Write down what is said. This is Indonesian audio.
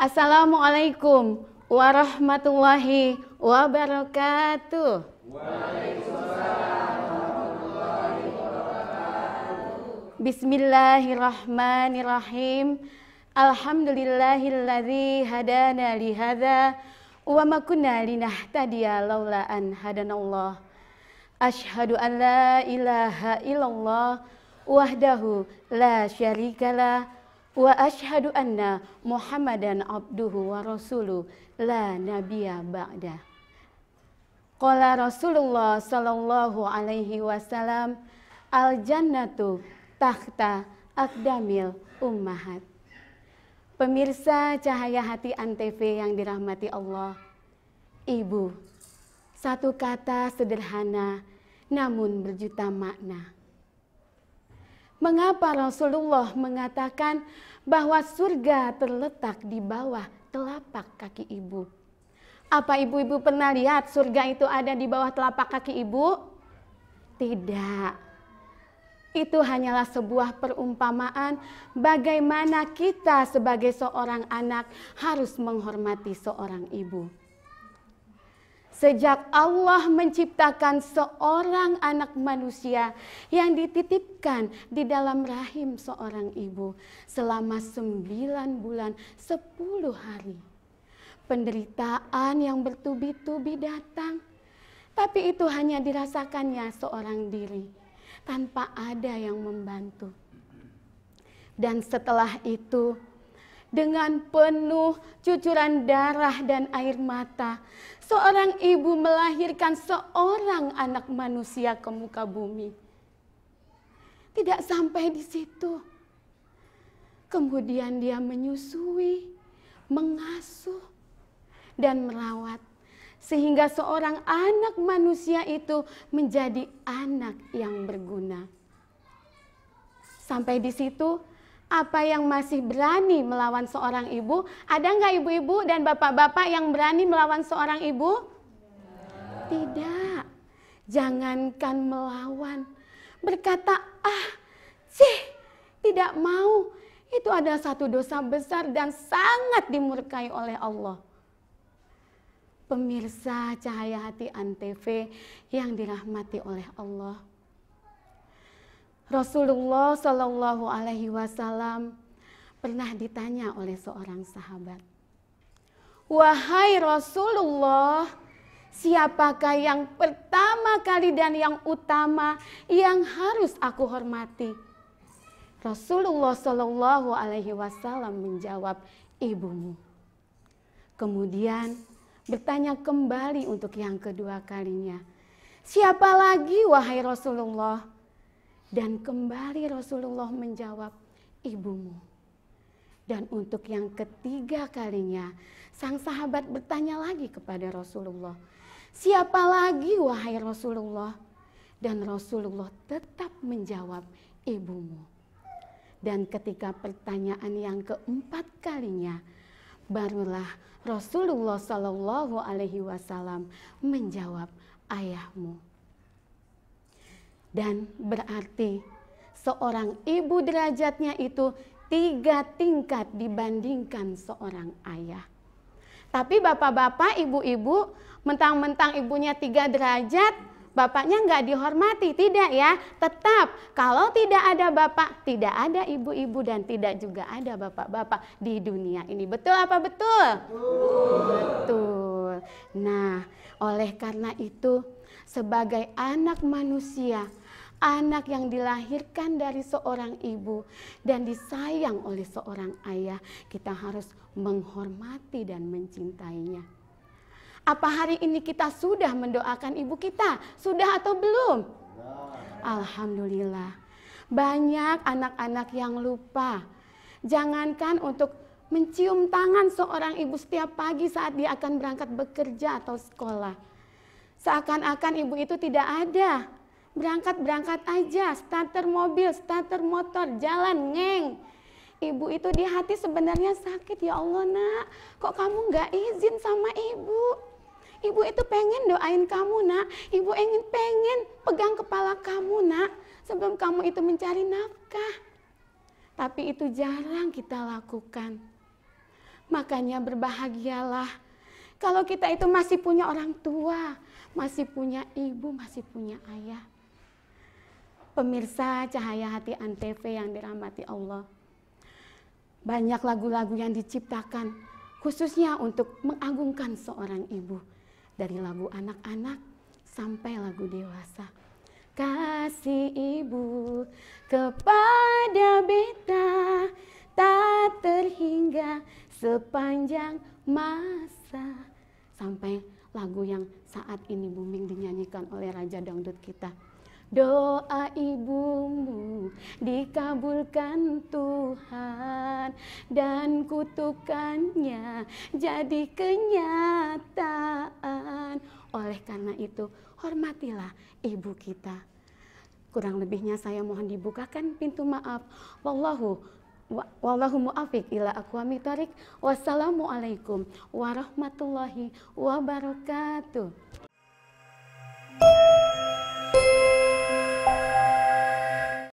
Assalamualaikum warahmatullahi wabarakatuh. Bismillahirrahmanirrahim. Alhamdulillahilladzi hadana lihada wa ma kunna linahtadiya laula an hadanallah. Ashhadu an la ilaha illallah wahdahu la syarikalah wa ashadu anna muhammadan abduhu wa rasuluh la nabiya ba'da Qala Rasulullah sallallahu alaihi wasallam al jannatu tahta akdamil ummahat Pemirsa Cahaya Hati Antv yang dirahmati Allah Ibu satu kata sederhana namun berjuta makna Mengapa Rasulullah mengatakan bahwa surga terletak di bawah telapak kaki ibu? Apa ibu-ibu pernah lihat surga itu ada di bawah telapak kaki ibu? Tidak. Itu hanyalah sebuah perumpamaan bagaimana kita sebagai seorang anak harus menghormati seorang ibu. Sejak Allah menciptakan seorang anak manusia yang dititipkan di dalam rahim seorang ibu selama sembilan bulan sepuluh hari. Penderitaan yang bertubi-tubi datang, tapi itu hanya dirasakannya seorang diri tanpa ada yang membantu. Dan setelah itu, dengan penuh cucuran darah dan air mata, seorang ibu melahirkan seorang anak manusia ke muka bumi. Tidak sampai di situ. Kemudian dia menyusui, mengasuh, dan merawat. Sehingga seorang anak manusia itu menjadi anak yang berguna. Sampai di situ apa yang masih berani melawan seorang ibu? Ada nggak ibu-ibu dan bapak-bapak yang berani melawan seorang ibu? Tidak. Jangankan melawan. Berkata, ah, sih, tidak mau. Itu adalah satu dosa besar dan sangat dimurkai oleh Allah. Pemirsa Cahaya Hati Antv yang dirahmati oleh Allah Rasulullah Shallallahu Alaihi Wasallam pernah ditanya oleh seorang sahabat, wahai Rasulullah, siapakah yang pertama kali dan yang utama yang harus aku hormati? Rasulullah Shallallahu Alaihi Wasallam menjawab, ibumu. Kemudian bertanya kembali untuk yang kedua kalinya, siapa lagi wahai Rasulullah? Dan kembali Rasulullah menjawab, ibumu. Dan untuk yang ketiga kalinya, sang sahabat bertanya lagi kepada Rasulullah, siapa lagi wahai Rasulullah? Dan Rasulullah tetap menjawab, ibumu. Dan ketika pertanyaan yang keempat kalinya, barulah Rasulullah Shallallahu Alaihi Wasallam menjawab, ayahmu dan berarti seorang ibu derajatnya itu tiga tingkat dibandingkan seorang ayah. Tapi bapak-bapak, ibu-ibu, mentang-mentang ibunya tiga derajat, bapaknya nggak dihormati, tidak ya. Tetap, kalau tidak ada bapak, tidak ada ibu-ibu dan tidak juga ada bapak-bapak di dunia ini. Betul apa betul? Betul. betul. Nah, oleh karena itu, sebagai anak manusia, anak yang dilahirkan dari seorang ibu dan disayang oleh seorang ayah, kita harus menghormati dan mencintainya. Apa hari ini kita sudah mendoakan ibu kita? Sudah atau belum? Alhamdulillah. Banyak anak-anak yang lupa. Jangankan untuk mencium tangan seorang ibu setiap pagi saat dia akan berangkat bekerja atau sekolah. Seakan-akan ibu itu tidak ada berangkat-berangkat aja, starter mobil, starter motor, jalan, ngeng. Ibu itu di hati sebenarnya sakit, ya Allah nak, kok kamu nggak izin sama ibu? Ibu itu pengen doain kamu nak, ibu ingin pengen pegang kepala kamu nak, sebelum kamu itu mencari nafkah. Tapi itu jarang kita lakukan. Makanya berbahagialah kalau kita itu masih punya orang tua, masih punya ibu, masih punya ayah pemirsa Cahaya Hati Antv yang dirahmati Allah. Banyak lagu-lagu yang diciptakan khususnya untuk mengagungkan seorang ibu. Dari lagu anak-anak sampai lagu dewasa. Kasih ibu kepada beta tak terhingga sepanjang masa. Sampai lagu yang saat ini booming dinyanyikan oleh Raja Dangdut kita. Doa ibumu dikabulkan Tuhan dan kutukannya jadi kenyataan. Oleh karena itu, hormatilah ibu kita. Kurang lebihnya saya mohon dibukakan pintu maaf. Wallahu Wallahu muafiq ila aqwami tarik. Wassalamualaikum warahmatullahi wabarakatuh.